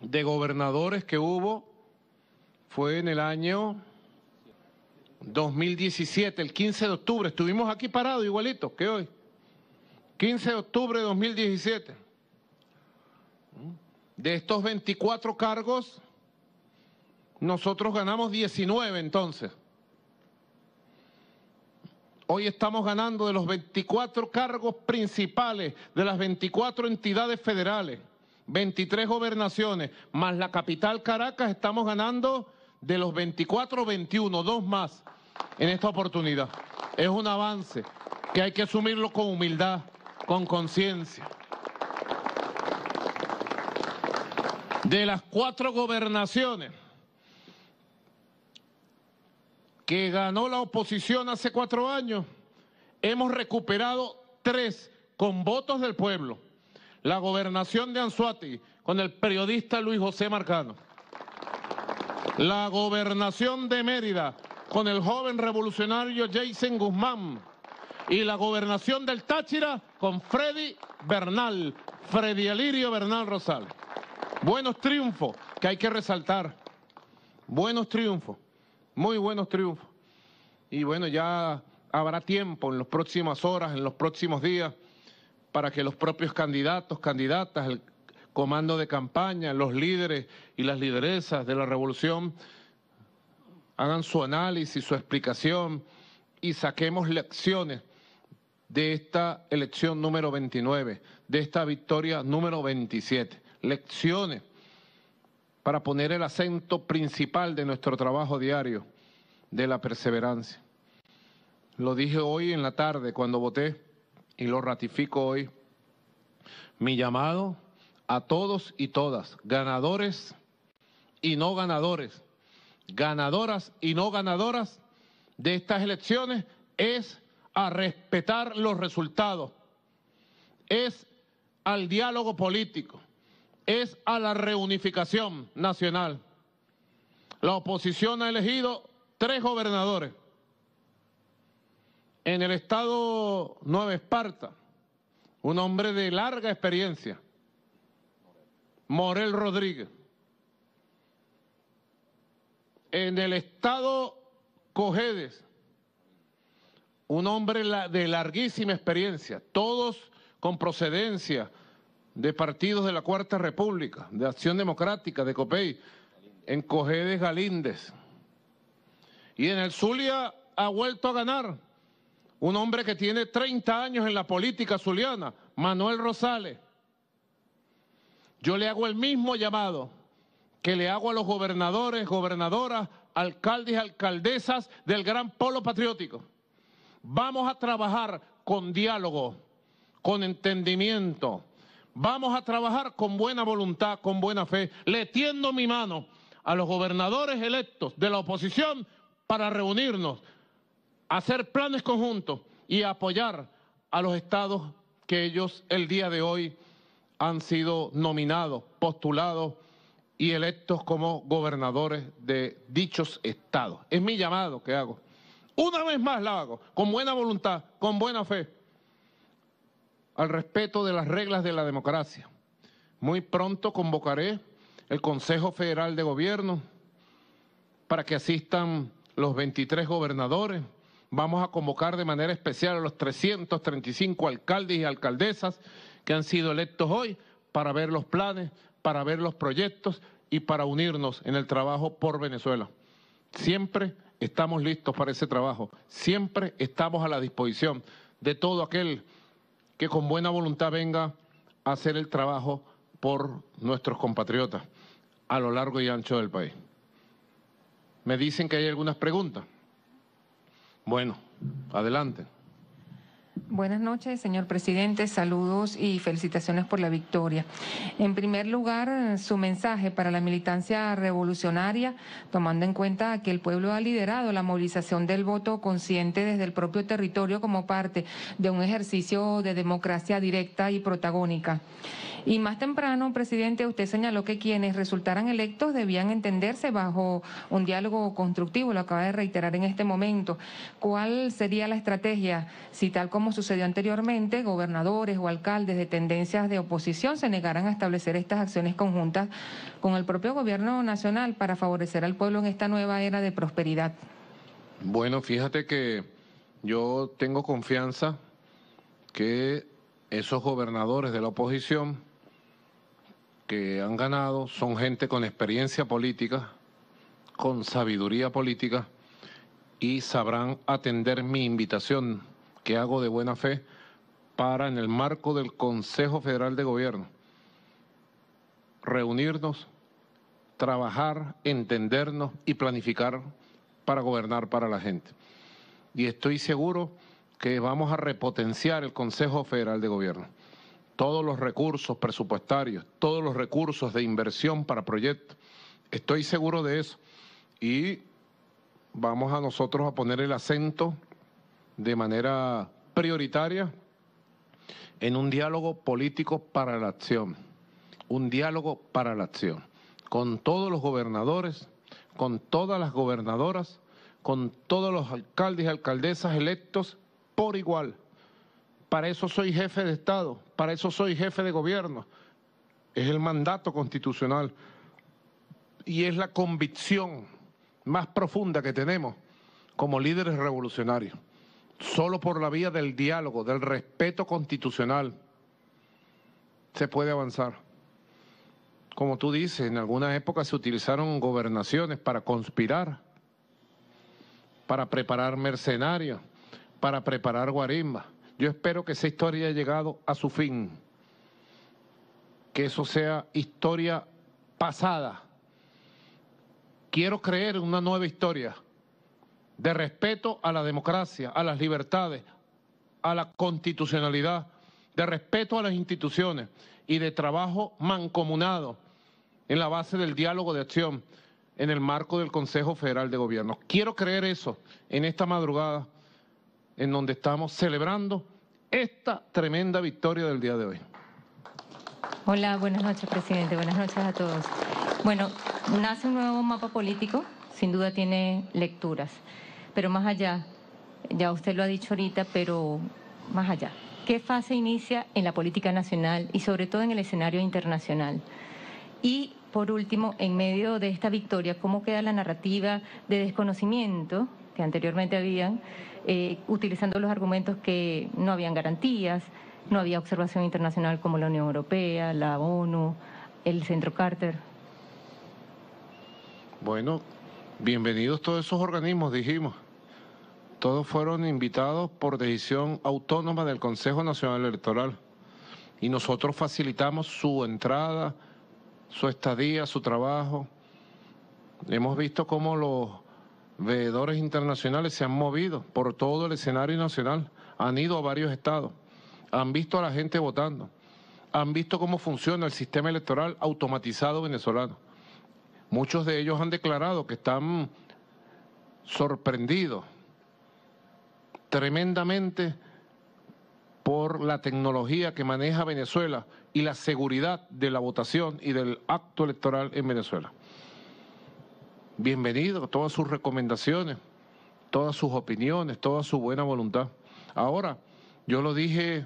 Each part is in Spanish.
de gobernadores que hubo fue en el año 2017, el 15 de octubre. Estuvimos aquí parados igualito que hoy. 15 de octubre de 2017. De estos 24 cargos, nosotros ganamos 19 entonces. Hoy estamos ganando de los 24 cargos principales, de las 24 entidades federales. 23 gobernaciones, más la capital Caracas, estamos ganando de los 24, 21, dos más en esta oportunidad. Es un avance que hay que asumirlo con humildad, con conciencia. De las cuatro gobernaciones que ganó la oposición hace cuatro años, hemos recuperado tres con votos del pueblo la gobernación de Anzuati con el periodista Luis José Marcano. La gobernación de Mérida con el joven revolucionario Jason Guzmán. Y la gobernación del Táchira con Freddy Bernal, Freddy Alirio Bernal Rosal. Buenos triunfos que hay que resaltar. Buenos triunfos, muy buenos triunfos. Y bueno, ya habrá tiempo en las próximas horas, en los próximos días para que los propios candidatos, candidatas, el comando de campaña, los líderes y las lideresas de la revolución hagan su análisis, su explicación y saquemos lecciones de esta elección número 29, de esta victoria número 27. Lecciones para poner el acento principal de nuestro trabajo diario, de la perseverancia. Lo dije hoy en la tarde cuando voté y lo ratifico hoy, mi llamado a todos y todas, ganadores y no ganadores, ganadoras y no ganadoras de estas elecciones, es a respetar los resultados, es al diálogo político, es a la reunificación nacional. La oposición ha elegido tres gobernadores en el estado Nueva Esparta, un hombre de larga experiencia, Morel Rodríguez. En el estado Cojedes, un hombre de larguísima experiencia, todos con procedencia de partidos de la Cuarta República, de Acción Democrática, de COPEI, en Cojedes Galíndez. Y en el Zulia ha vuelto a ganar un hombre que tiene 30 años en la política zuliana, Manuel Rosales. Yo le hago el mismo llamado que le hago a los gobernadores, gobernadoras, alcaldes y alcaldesas del gran polo patriótico. Vamos a trabajar con diálogo, con entendimiento. Vamos a trabajar con buena voluntad, con buena fe. Le tiendo mi mano a los gobernadores electos de la oposición para reunirnos hacer planes conjuntos y apoyar a los estados que ellos el día de hoy han sido nominados, postulados y electos como gobernadores de dichos estados. Es mi llamado que hago. Una vez más la hago, con buena voluntad, con buena fe, al respeto de las reglas de la democracia. Muy pronto convocaré el Consejo Federal de Gobierno para que asistan los 23 gobernadores, vamos a convocar de manera especial a los 335 alcaldes y alcaldesas que han sido electos hoy para ver los planes, para ver los proyectos y para unirnos en el trabajo por Venezuela. Siempre estamos listos para ese trabajo, siempre estamos a la disposición de todo aquel que con buena voluntad venga a hacer el trabajo por nuestros compatriotas a lo largo y ancho del país. Me dicen que hay algunas preguntas. Bueno, adelante. Buenas noches, señor presidente. Saludos y felicitaciones por la victoria. En primer lugar, su mensaje para la militancia revolucionaria, tomando en cuenta que el pueblo ha liderado la movilización del voto consciente desde el propio territorio como parte de un ejercicio de democracia directa y protagónica. Y más temprano, presidente, usted señaló que quienes resultaran electos debían entenderse bajo un diálogo constructivo, lo acaba de reiterar en este momento. ¿Cuál sería la estrategia si tal como sucedió anteriormente, gobernadores o alcaldes de tendencias de oposición se negaran a establecer estas acciones conjuntas con el propio gobierno nacional para favorecer al pueblo en esta nueva era de prosperidad? Bueno, fíjate que yo tengo confianza que esos gobernadores de la oposición que han ganado son gente con experiencia política, con sabiduría política y sabrán atender mi invitación que hago de buena fe para, en el marco del Consejo Federal de Gobierno, reunirnos, trabajar, entendernos y planificar para gobernar para la gente. Y estoy seguro que vamos a repotenciar el Consejo Federal de Gobierno todos los recursos presupuestarios, todos los recursos de inversión para proyectos. Estoy seguro de eso. Y vamos a nosotros a poner el acento de manera prioritaria en un diálogo político para la acción, un diálogo para la acción, con todos los gobernadores, con todas las gobernadoras, con todos los alcaldes y alcaldesas electos por igual. Para eso soy jefe de Estado, para eso soy jefe de gobierno. Es el mandato constitucional y es la convicción más profunda que tenemos como líderes revolucionarios. Solo por la vía del diálogo, del respeto constitucional, se puede avanzar. Como tú dices, en algunas épocas se utilizaron gobernaciones para conspirar, para preparar mercenarios, para preparar guarimbas. Yo espero que esa historia haya llegado a su fin, que eso sea historia pasada. Quiero creer en una nueva historia de respeto a la democracia, a las libertades, a la constitucionalidad, de respeto a las instituciones y de trabajo mancomunado en la base del diálogo de acción en el marco del Consejo Federal de Gobierno. Quiero creer eso en esta madrugada en donde estamos celebrando esta tremenda victoria del día de hoy. Hola, buenas noches, presidente. Buenas noches a todos. Bueno, nace un nuevo mapa político, sin duda tiene lecturas, pero más allá, ya usted lo ha dicho ahorita, pero más allá, ¿qué fase inicia en la política nacional y sobre todo en el escenario internacional? Y por último, en medio de esta victoria, ¿cómo queda la narrativa de desconocimiento anteriormente habían, eh, utilizando los argumentos que no habían garantías, no había observación internacional como la Unión Europea, la ONU, el Centro Carter. Bueno, bienvenidos todos esos organismos, dijimos. Todos fueron invitados por decisión autónoma del Consejo Nacional Electoral y nosotros facilitamos su entrada, su estadía, su trabajo. Hemos visto cómo los veedores internacionales se han movido por todo el escenario nacional, han ido a varios estados, han visto a la gente votando, han visto cómo funciona el sistema electoral automatizado venezolano. Muchos de ellos han declarado que están sorprendidos tremendamente por la tecnología que maneja Venezuela y la seguridad de la votación y del acto electoral en Venezuela bienvenido, todas sus recomendaciones, todas sus opiniones, toda su buena voluntad. Ahora, yo lo dije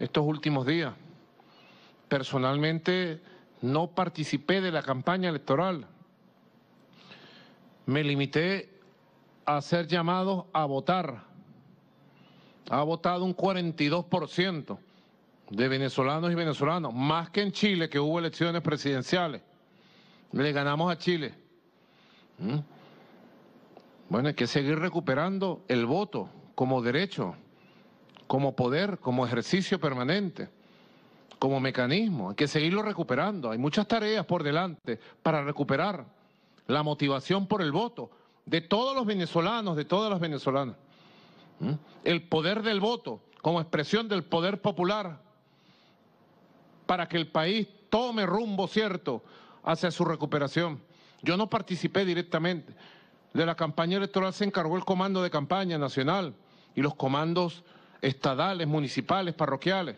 estos últimos días, personalmente no participé de la campaña electoral, me limité a ser llamado a votar. Ha votado un 42% de venezolanos y venezolanos, más que en Chile, que hubo elecciones presidenciales. Le ganamos a Chile. ¿Mm? Bueno, hay que seguir recuperando el voto como derecho, como poder, como ejercicio permanente, como mecanismo. Hay que seguirlo recuperando. Hay muchas tareas por delante para recuperar la motivación por el voto de todos los venezolanos, de todas las venezolanas. ¿Mm? El poder del voto como expresión del poder popular para que el país tome rumbo cierto hacia su recuperación. Yo no participé directamente. De la campaña electoral se encargó el Comando de Campaña Nacional y los comandos estadales, municipales, parroquiales.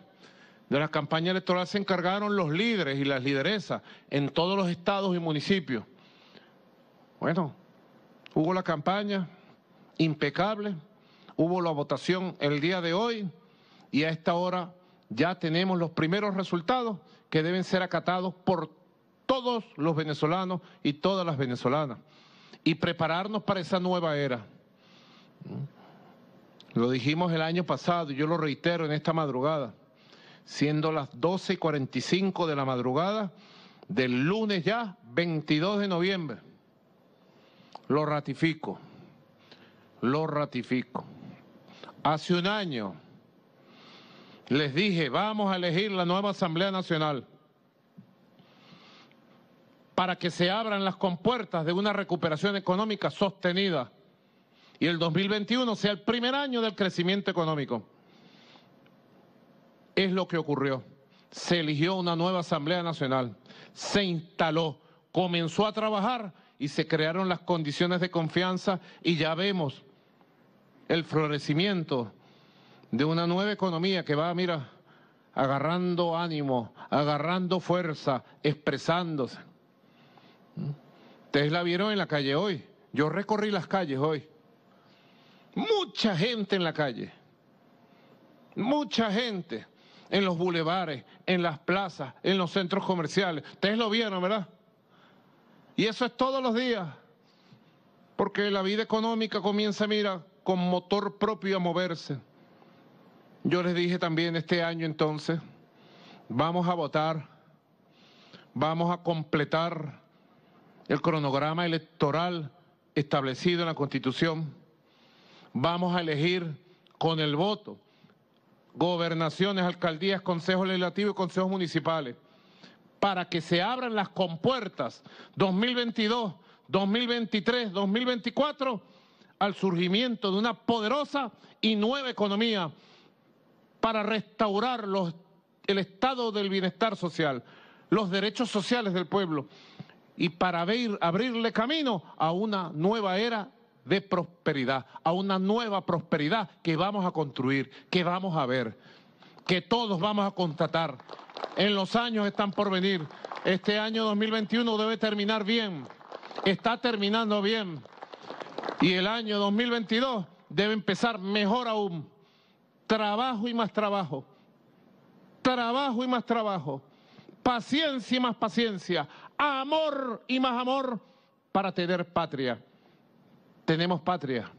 De la campaña electoral se encargaron los líderes y las lideresas en todos los estados y municipios. Bueno, hubo la campaña impecable, hubo la votación el día de hoy y a esta hora ya tenemos los primeros resultados que deben ser acatados por todos los venezolanos y todas las venezolanas y prepararnos para esa nueva era. Lo dijimos el año pasado y yo lo reitero en esta madrugada, siendo las 12 y 45 de la madrugada del lunes ya, 22 de noviembre. Lo ratifico, lo ratifico. Hace un año les dije, vamos a elegir la nueva Asamblea Nacional para que se abran las compuertas de una recuperación económica sostenida y el 2021 sea el primer año del crecimiento económico. Es lo que ocurrió. Se eligió una nueva Asamblea Nacional, se instaló, comenzó a trabajar y se crearon las condiciones de confianza y ya vemos el florecimiento de una nueva economía que va, mira, agarrando ánimo, agarrando fuerza, expresándose. Ustedes la vieron en la calle hoy. Yo recorrí las calles hoy. Mucha gente en la calle. Mucha gente en los bulevares, en las plazas, en los centros comerciales. Ustedes lo vieron, ¿verdad? Y eso es todos los días. Porque la vida económica comienza, mira, con motor propio a moverse. Yo les dije también este año entonces, vamos a votar, vamos a completar el cronograma electoral establecido en la Constitución. Vamos a elegir con el voto gobernaciones, alcaldías, consejos legislativos y consejos municipales para que se abran las compuertas 2022, 2023, 2024 al surgimiento de una poderosa y nueva economía para restaurar el estado del bienestar social, los derechos sociales del pueblo, y para abrirle camino a una nueva era de prosperidad, a una nueva prosperidad que vamos a construir, que vamos a ver, que todos vamos a constatar. En los años están por venir. Este año 2021 debe terminar bien, está terminando bien. Y el año 2022 debe empezar mejor aún. Trabajo y más trabajo. Trabajo y más trabajo. Paciencia y más paciencia amor y más amor para tener patria. Tenemos patria.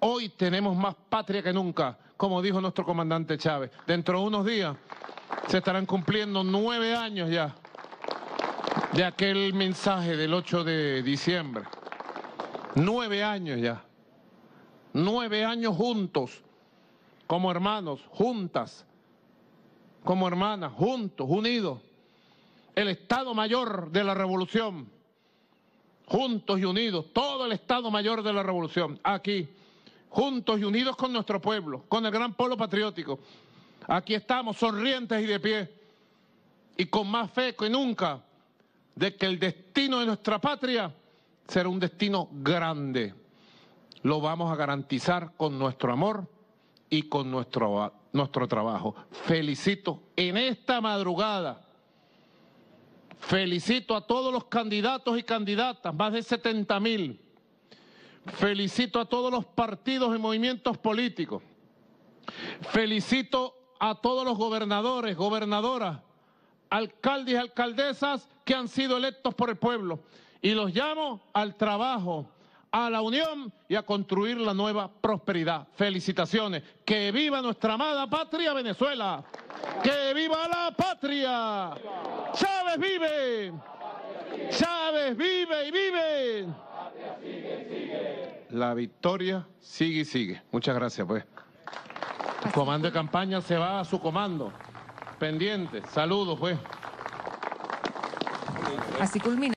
Hoy tenemos más patria que nunca, como dijo nuestro comandante Chávez. Dentro de unos días se estarán cumpliendo nueve años ya de aquel mensaje del 8 de diciembre. Nueve años ya. Nueve años juntos, como hermanos, juntas, como hermanas, juntos, unidos el Estado Mayor de la Revolución, juntos y unidos, todo el Estado Mayor de la Revolución, aquí, juntos y unidos con nuestro pueblo, con el gran pueblo patriótico. Aquí estamos sonrientes y de pie, y con más fe que nunca, de que el destino de nuestra patria será un destino grande. Lo vamos a garantizar con nuestro amor y con nuestro, nuestro trabajo. Felicito en esta madrugada Felicito a todos los candidatos y candidatas, más de 70 mil. Felicito a todos los partidos y movimientos políticos. Felicito a todos los gobernadores, gobernadoras, alcaldes y alcaldesas que han sido electos por el pueblo. Y los llamo al trabajo, a la unión y a construir la nueva prosperidad. Felicitaciones. Que viva nuestra amada patria Venezuela. Que viva la patria. Chávez vive. Chávez vive y vive. La victoria sigue y sigue. Muchas gracias, pues. comando de campaña se va a su comando. Pendiente. Saludos, pues. Así culmina.